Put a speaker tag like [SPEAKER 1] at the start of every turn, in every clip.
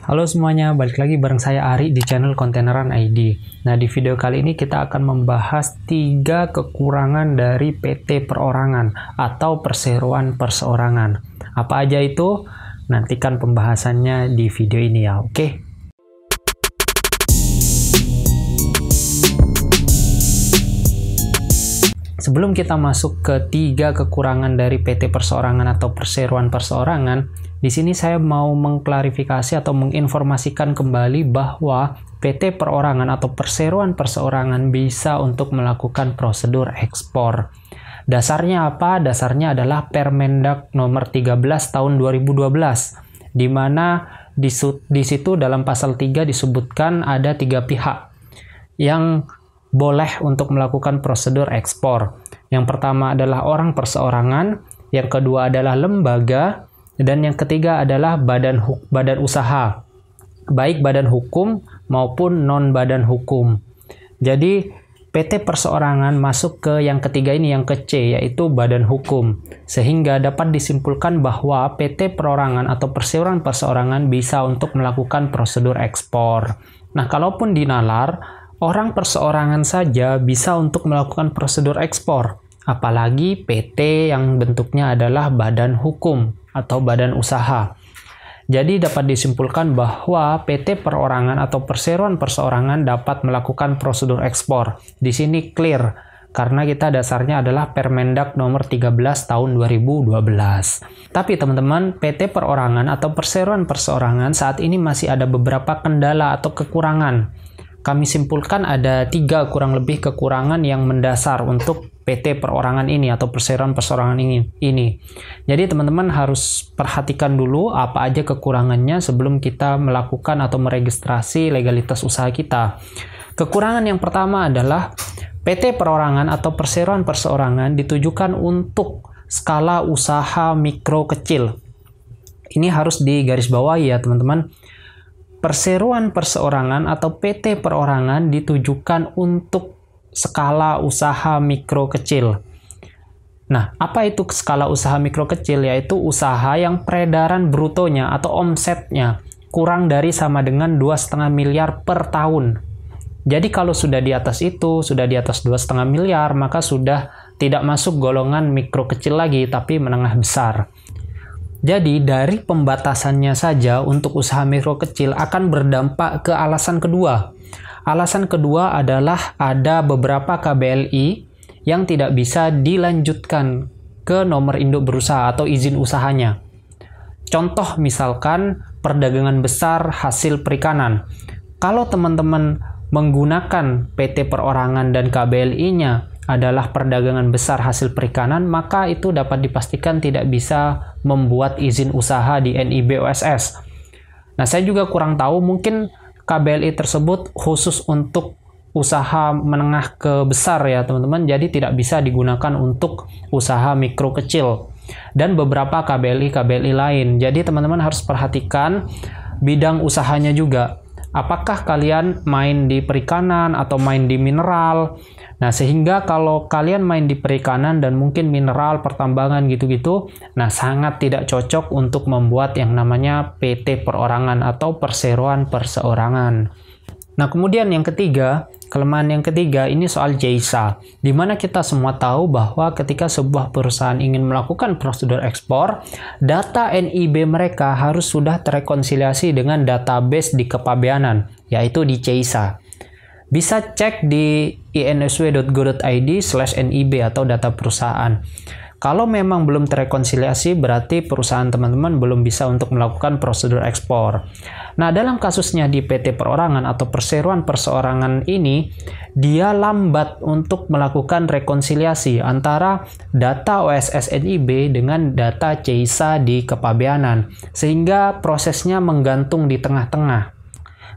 [SPEAKER 1] Halo semuanya, balik lagi bareng saya Ari di channel kontaineran ID. Nah, di video kali ini kita akan membahas tiga kekurangan dari PT perorangan atau perseroan perseorangan. Apa aja itu? Nantikan pembahasannya di video ini ya, oke? Sebelum kita masuk ke tiga kekurangan dari PT perseorangan atau perseroan perseorangan, di sini saya mau mengklarifikasi atau menginformasikan kembali bahwa PT perorangan atau perseroan perseorangan bisa untuk melakukan prosedur ekspor. Dasarnya apa? Dasarnya adalah Permendak nomor 13 tahun 2012 di mana di, di situ dalam pasal 3 disebutkan ada tiga pihak yang boleh untuk melakukan prosedur ekspor. Yang pertama adalah orang perseorangan, yang kedua adalah lembaga, dan yang ketiga adalah badan badan usaha, baik badan hukum maupun non badan hukum. Jadi PT perseorangan masuk ke yang ketiga ini yang ke C yaitu badan hukum sehingga dapat disimpulkan bahwa PT perorangan atau perseorangan perseorangan bisa untuk melakukan prosedur ekspor. Nah, kalaupun dinalar Orang perseorangan saja bisa untuk melakukan prosedur ekspor, apalagi PT yang bentuknya adalah badan hukum atau badan usaha. Jadi dapat disimpulkan bahwa PT perorangan atau perseroan perseorangan dapat melakukan prosedur ekspor. Di sini clear karena kita dasarnya adalah Permendak nomor 13 tahun 2012. Tapi teman-teman, PT perorangan atau perseroan perseorangan saat ini masih ada beberapa kendala atau kekurangan kami simpulkan ada tiga kurang lebih kekurangan yang mendasar untuk PT perorangan ini atau perseroan perseorangan ini. ini. Jadi teman-teman harus perhatikan dulu apa aja kekurangannya sebelum kita melakukan atau meregistrasi legalitas usaha kita. Kekurangan yang pertama adalah PT perorangan atau perseroan perseorangan ditujukan untuk skala usaha mikro kecil. Ini harus digarisbawahi ya teman-teman Perseruan perseorangan atau PT perorangan ditujukan untuk skala usaha mikro kecil. Nah, apa itu skala usaha mikro kecil? Yaitu usaha yang peredaran brutonya atau omsetnya kurang dari sama dengan 2,5 miliar per tahun. Jadi kalau sudah di atas itu, sudah di atas 2,5 miliar, maka sudah tidak masuk golongan mikro kecil lagi, tapi menengah besar. Jadi dari pembatasannya saja untuk usaha mikro kecil akan berdampak ke alasan kedua. Alasan kedua adalah ada beberapa KBLI yang tidak bisa dilanjutkan ke nomor induk berusaha atau izin usahanya. Contoh misalkan perdagangan besar hasil perikanan. Kalau teman-teman menggunakan PT perorangan dan KBLI-nya adalah perdagangan besar hasil perikanan, maka itu dapat dipastikan tidak bisa membuat izin usaha di NIB OSS. Nah, saya juga kurang tahu, mungkin KBLI tersebut khusus untuk usaha menengah ke besar ya teman-teman, jadi tidak bisa digunakan untuk usaha mikro kecil dan beberapa KBLI-KBLI lain. Jadi teman-teman harus perhatikan bidang usahanya juga apakah kalian main di perikanan atau main di mineral. Nah, sehingga kalau kalian main di perikanan dan mungkin mineral, pertambangan gitu-gitu, nah sangat tidak cocok untuk membuat yang namanya PT perorangan atau perseroan perseorangan. Nah, kemudian yang ketiga, kelemahan yang ketiga ini soal JISA, di mana kita semua tahu bahwa ketika sebuah perusahaan ingin melakukan prosedur ekspor, data NIB mereka harus sudah terekonsiliasi dengan database di kepabeanan, yaitu di JISA. Bisa cek di insw.go.id NIB atau data perusahaan. Kalau memang belum terrekonsiliasi, berarti perusahaan teman-teman belum bisa untuk melakukan prosedur ekspor. Nah, dalam kasusnya di PT perorangan atau perseroan perseorangan ini, dia lambat untuk melakukan rekonsiliasi antara data OSS NIB dengan data CISA di kepabeanan, sehingga prosesnya menggantung di tengah-tengah.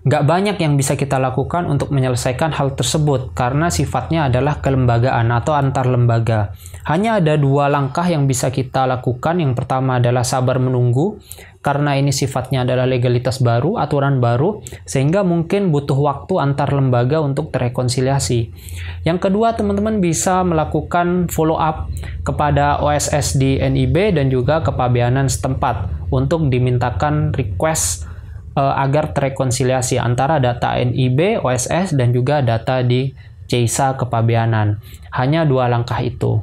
[SPEAKER 1] Gak banyak yang bisa kita lakukan untuk menyelesaikan hal tersebut karena sifatnya adalah kelembagaan atau antar lembaga. Hanya ada dua langkah yang bisa kita lakukan. Yang pertama adalah sabar menunggu karena ini sifatnya adalah legalitas baru, aturan baru, sehingga mungkin butuh waktu antar lembaga untuk terkonsiliasi. Yang kedua, teman-teman bisa melakukan follow up kepada OSS di NIB dan juga kepabeanan setempat untuk dimintakan request uh, agar terekonsiliasi antara data NIB, OSS, dan juga data di CISA kepabeanan. Hanya dua langkah itu.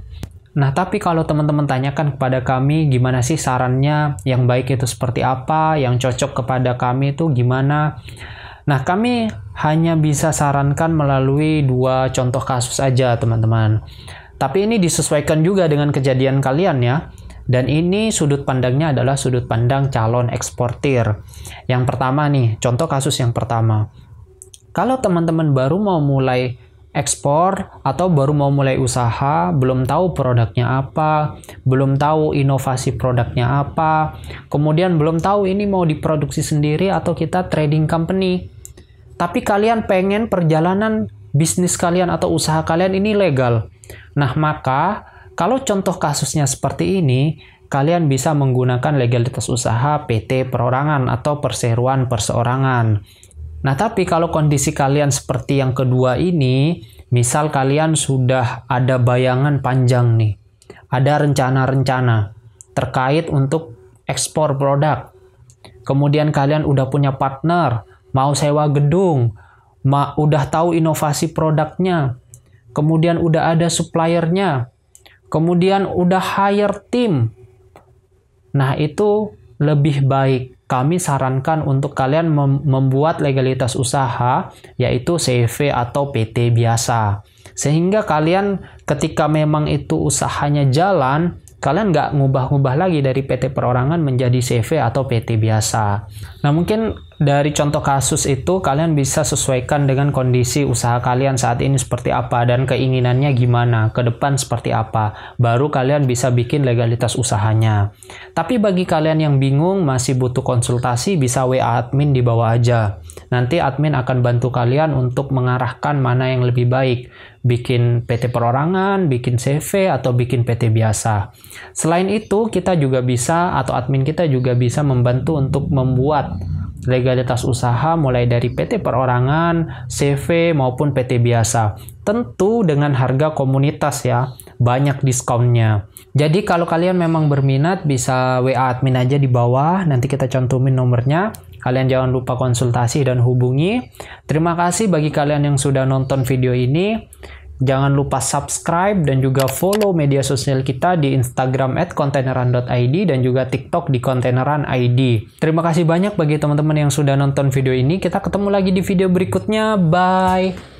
[SPEAKER 1] Nah, tapi kalau teman-teman tanyakan kepada kami gimana sih sarannya, yang baik itu seperti apa, yang cocok kepada kami itu gimana, Nah, kami hanya bisa sarankan melalui dua contoh kasus aja, teman-teman. Tapi ini disesuaikan juga dengan kejadian kalian ya. Dan ini sudut pandangnya adalah sudut pandang calon eksportir. Yang pertama nih, contoh kasus yang pertama. Kalau teman-teman baru mau mulai ekspor atau baru mau mulai usaha, belum tahu produknya apa, belum tahu inovasi produknya apa, kemudian belum tahu ini mau diproduksi sendiri atau kita trading company. Tapi kalian pengen perjalanan bisnis kalian atau usaha kalian ini legal. Nah, maka kalau contoh kasusnya seperti ini, kalian bisa menggunakan legalitas usaha PT perorangan atau perseruan perseorangan. Nah, tapi kalau kondisi kalian seperti yang kedua ini, misal kalian sudah ada bayangan panjang nih, ada rencana-rencana terkait untuk ekspor produk. Kemudian kalian udah punya partner, mau sewa gedung, ma udah tahu inovasi produknya, kemudian udah ada suppliernya, kemudian udah hire tim. Nah, itu lebih baik. Kami sarankan untuk kalian mem membuat legalitas usaha, yaitu CV atau PT biasa, sehingga kalian ketika memang itu usahanya jalan, kalian nggak ngubah-ngubah lagi dari PT perorangan menjadi CV atau PT biasa. Nah, mungkin dari contoh kasus itu kalian bisa sesuaikan dengan kondisi usaha kalian saat ini seperti apa dan keinginannya gimana, ke depan seperti apa. Baru kalian bisa bikin legalitas usahanya. Tapi bagi kalian yang bingung masih butuh konsultasi bisa WA admin di bawah aja. Nanti admin akan bantu kalian untuk mengarahkan mana yang lebih baik, bikin PT perorangan, bikin CV atau bikin PT biasa. Selain itu, kita juga bisa atau admin kita juga bisa membantu untuk membuat legalitas usaha mulai dari PT perorangan, CV maupun PT biasa. Tentu dengan harga komunitas ya, banyak diskonnya. Jadi kalau kalian memang berminat bisa WA admin aja di bawah, nanti kita cantumin nomornya. Kalian jangan lupa konsultasi dan hubungi. Terima kasih bagi kalian yang sudah nonton video ini. Jangan lupa subscribe dan juga follow media sosial kita di Instagram at kontaineran.id dan juga TikTok di kontaineran.id. Terima kasih banyak bagi teman-teman yang sudah nonton video ini. Kita ketemu lagi di video berikutnya. Bye!